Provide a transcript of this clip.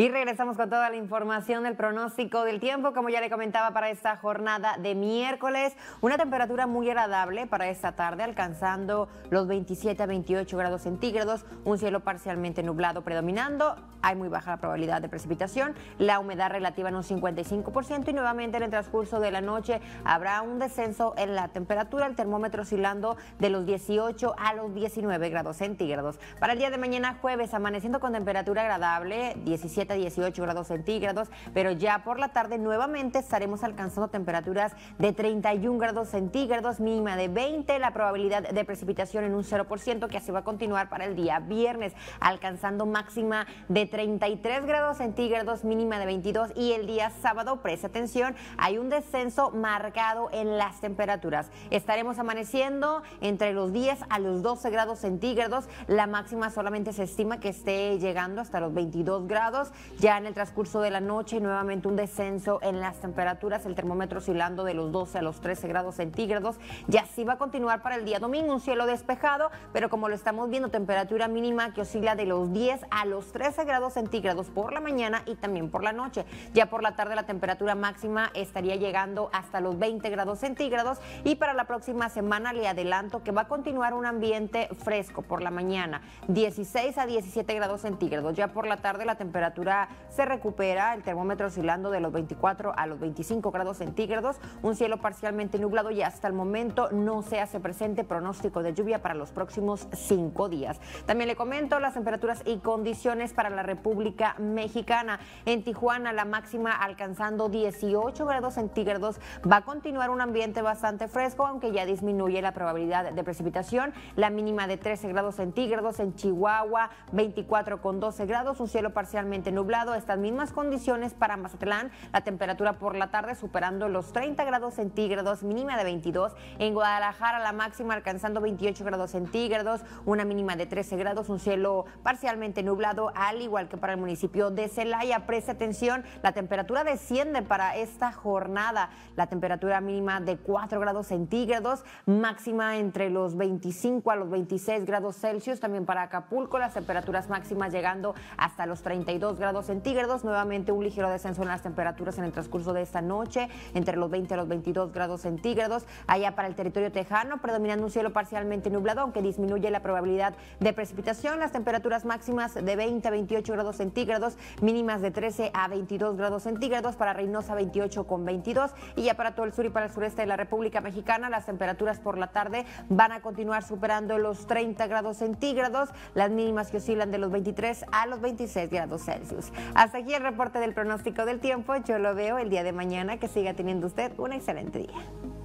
Y regresamos con toda la información del pronóstico del tiempo, como ya le comentaba para esta jornada de miércoles, una temperatura muy agradable para esta tarde, alcanzando los 27 a 28 grados centígrados, un cielo parcialmente nublado predominando, hay muy baja la probabilidad de precipitación, la humedad relativa en un 55% y nuevamente en el transcurso de la noche habrá un descenso en la temperatura, el termómetro oscilando de los 18 a los 19 grados centígrados. Para el día de mañana jueves, amaneciendo con temperatura agradable, 17 18 grados centígrados, pero ya por la tarde nuevamente estaremos alcanzando temperaturas de 31 grados centígrados, mínima de 20, la probabilidad de precipitación en un 0%, que así va a continuar para el día viernes, alcanzando máxima de 33 grados centígrados, mínima de 22, y el día sábado, presta atención, hay un descenso marcado en las temperaturas. Estaremos amaneciendo entre los 10 a los 12 grados centígrados, la máxima solamente se estima que esté llegando hasta los 22 grados, ya en el transcurso de la noche, nuevamente un descenso en las temperaturas, el termómetro oscilando de los 12 a los 13 grados centígrados. ya así va a continuar para el día domingo, un cielo despejado, pero como lo estamos viendo, temperatura mínima que oscila de los 10 a los 13 grados centígrados por la mañana y también por la noche. Ya por la tarde la temperatura máxima estaría llegando hasta los 20 grados centígrados y para la próxima semana le adelanto que va a continuar un ambiente fresco por la mañana, 16 a 17 grados centígrados. Ya por la tarde la temperatura se recupera, el termómetro oscilando de los 24 a los 25 grados centígrados, un cielo parcialmente nublado y hasta el momento no se hace presente pronóstico de lluvia para los próximos cinco días. También le comento las temperaturas y condiciones para la República Mexicana. En Tijuana la máxima alcanzando 18 grados centígrados va a continuar un ambiente bastante fresco, aunque ya disminuye la probabilidad de precipitación, la mínima de 13 grados centígrados en Chihuahua, 24 con 12 grados, un cielo parcialmente nublado. Estas mismas condiciones para Mazatlán, la temperatura por la tarde superando los 30 grados centígrados, mínima de 22. En Guadalajara la máxima alcanzando 28 grados centígrados, una mínima de 13 grados, un cielo parcialmente nublado, al igual que para el municipio de Celaya. preste atención, la temperatura desciende para esta jornada. La temperatura mínima de 4 grados centígrados, máxima entre los 25 a los 26 grados Celsius. También para Acapulco las temperaturas máximas llegando hasta los 32 grados centígrados. Nuevamente un ligero descenso en las temperaturas en el transcurso de esta noche, entre los 20 y los 22 grados centígrados. Allá para el territorio tejano, predominando un cielo parcialmente nublado, aunque disminuye la probabilidad de precipitación. Las temperaturas máximas de 20 a 28 grados centígrados, mínimas de 13 a 22 grados centígrados. Para Reynosa, 28 con 22. Y ya para todo el sur y para el sureste de la República Mexicana, las temperaturas por la tarde van a continuar superando los 30 grados centígrados, las mínimas que oscilan de los 23 a los 26 grados Celsius. Hasta aquí el reporte del pronóstico del tiempo. Yo lo veo el día de mañana. Que siga teniendo usted un excelente día.